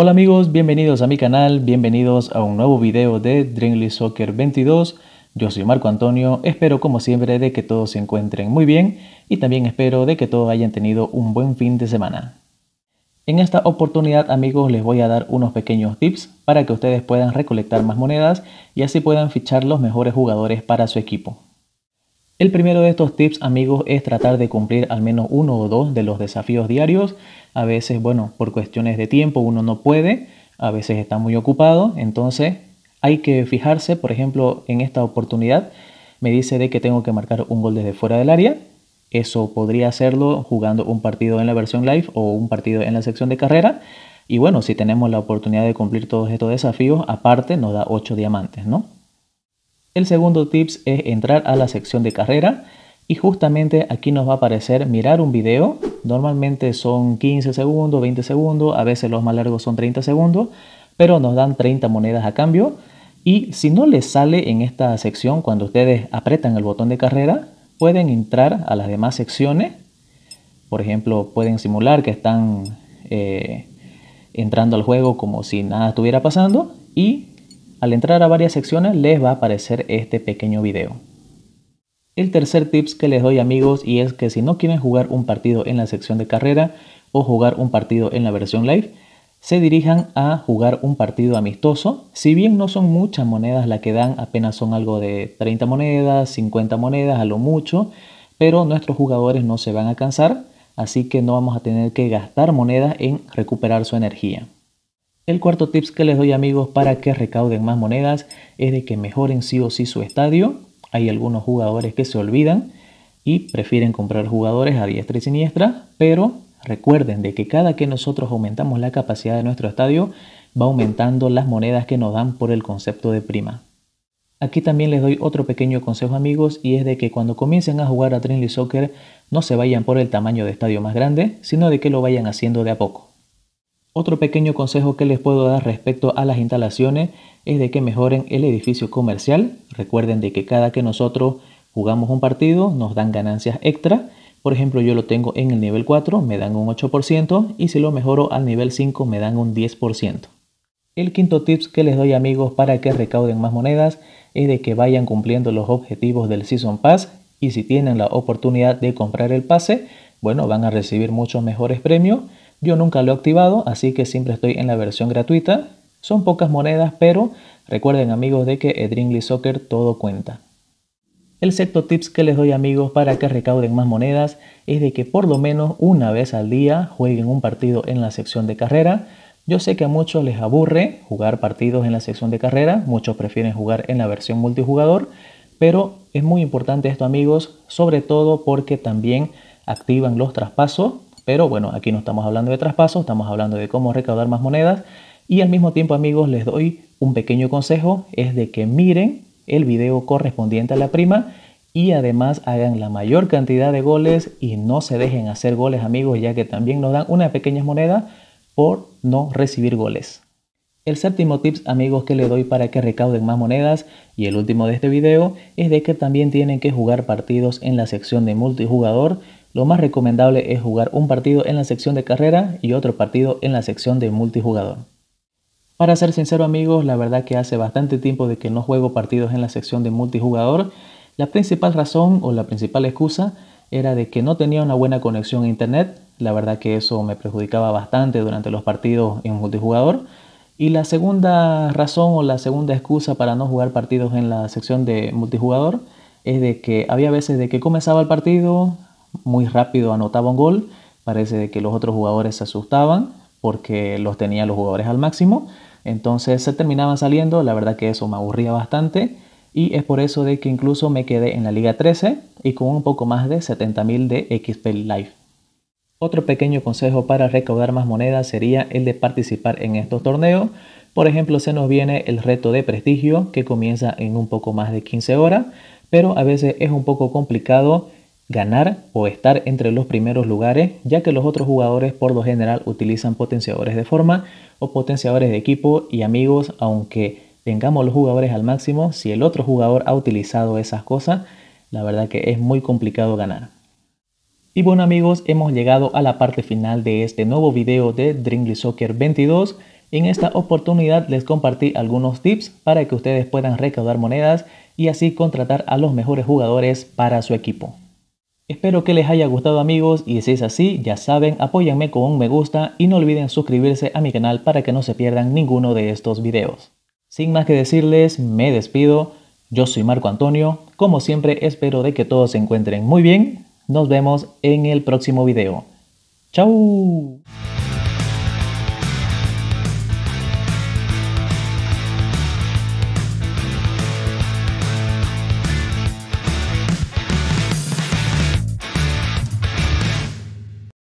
Hola amigos, bienvenidos a mi canal, bienvenidos a un nuevo video de Dreamly Soccer 22. Yo soy Marco Antonio, espero como siempre de que todos se encuentren muy bien y también espero de que todos hayan tenido un buen fin de semana. En esta oportunidad amigos les voy a dar unos pequeños tips para que ustedes puedan recolectar más monedas y así puedan fichar los mejores jugadores para su equipo. El primero de estos tips, amigos, es tratar de cumplir al menos uno o dos de los desafíos diarios. A veces, bueno, por cuestiones de tiempo uno no puede, a veces está muy ocupado, entonces hay que fijarse, por ejemplo, en esta oportunidad me dice de que tengo que marcar un gol desde fuera del área. Eso podría hacerlo jugando un partido en la versión live o un partido en la sección de carrera. Y bueno, si tenemos la oportunidad de cumplir todos estos desafíos, aparte nos da 8 diamantes, ¿no? El segundo tips es entrar a la sección de carrera y justamente aquí nos va a aparecer mirar un video. Normalmente son 15 segundos, 20 segundos, a veces los más largos son 30 segundos, pero nos dan 30 monedas a cambio. Y si no les sale en esta sección cuando ustedes apretan el botón de carrera, pueden entrar a las demás secciones. Por ejemplo, pueden simular que están eh, entrando al juego como si nada estuviera pasando y al entrar a varias secciones les va a aparecer este pequeño video. El tercer tips que les doy amigos y es que si no quieren jugar un partido en la sección de carrera o jugar un partido en la versión live, se dirijan a jugar un partido amistoso. Si bien no son muchas monedas las que dan, apenas son algo de 30 monedas, 50 monedas a lo mucho, pero nuestros jugadores no se van a cansar, así que no vamos a tener que gastar monedas en recuperar su energía. El cuarto tips que les doy amigos para que recauden más monedas es de que mejoren sí o sí su estadio. Hay algunos jugadores que se olvidan y prefieren comprar jugadores a diestra y siniestra, pero recuerden de que cada que nosotros aumentamos la capacidad de nuestro estadio va aumentando las monedas que nos dan por el concepto de prima. Aquí también les doy otro pequeño consejo amigos y es de que cuando comiencen a jugar a Trinity Soccer no se vayan por el tamaño de estadio más grande, sino de que lo vayan haciendo de a poco. Otro pequeño consejo que les puedo dar respecto a las instalaciones es de que mejoren el edificio comercial. Recuerden de que cada que nosotros jugamos un partido nos dan ganancias extra. Por ejemplo, yo lo tengo en el nivel 4, me dan un 8% y si lo mejoro al nivel 5 me dan un 10%. El quinto tips que les doy amigos para que recauden más monedas es de que vayan cumpliendo los objetivos del Season Pass y si tienen la oportunidad de comprar el pase, bueno, van a recibir muchos mejores premios yo nunca lo he activado, así que siempre estoy en la versión gratuita. Son pocas monedas, pero recuerden amigos de que Edringly Soccer todo cuenta. El sexto tips que les doy amigos para que recauden más monedas es de que por lo menos una vez al día jueguen un partido en la sección de carrera. Yo sé que a muchos les aburre jugar partidos en la sección de carrera, muchos prefieren jugar en la versión multijugador, pero es muy importante esto amigos, sobre todo porque también activan los traspasos pero bueno, aquí no estamos hablando de traspasos, estamos hablando de cómo recaudar más monedas. Y al mismo tiempo, amigos, les doy un pequeño consejo, es de que miren el video correspondiente a la prima y además hagan la mayor cantidad de goles y no se dejen hacer goles, amigos, ya que también nos dan una pequeña moneda por no recibir goles. El séptimo tips amigos que le doy para que recauden más monedas y el último de este video es de que también tienen que jugar partidos en la sección de multijugador lo más recomendable es jugar un partido en la sección de carrera y otro partido en la sección de multijugador. Para ser sincero amigos, la verdad que hace bastante tiempo de que no juego partidos en la sección de multijugador. La principal razón o la principal excusa era de que no tenía una buena conexión a internet. La verdad que eso me perjudicaba bastante durante los partidos en multijugador. Y la segunda razón o la segunda excusa para no jugar partidos en la sección de multijugador es de que había veces de que comenzaba el partido, muy rápido anotaba un gol. Parece que los otros jugadores se asustaban porque los tenían los jugadores al máximo. Entonces se terminaban saliendo, la verdad que eso me aburría bastante y es por eso de que incluso me quedé en la Liga 13 y con un poco más de 70.000 de XP Live. Otro pequeño consejo para recaudar más monedas sería el de participar en estos torneos. Por ejemplo, se nos viene el reto de prestigio que comienza en un poco más de 15 horas, pero a veces es un poco complicado ganar o estar entre los primeros lugares, ya que los otros jugadores por lo general utilizan potenciadores de forma o potenciadores de equipo y amigos, aunque tengamos los jugadores al máximo, si el otro jugador ha utilizado esas cosas, la verdad que es muy complicado ganar. Y bueno amigos, hemos llegado a la parte final de este nuevo video de Dringly Soccer 22. En esta oportunidad les compartí algunos tips para que ustedes puedan recaudar monedas y así contratar a los mejores jugadores para su equipo. Espero que les haya gustado amigos y si es así, ya saben, apóyanme con un me gusta y no olviden suscribirse a mi canal para que no se pierdan ninguno de estos videos. Sin más que decirles, me despido. Yo soy Marco Antonio. Como siempre, espero de que todos se encuentren muy bien. Nos vemos en el próximo video. ¡Chao!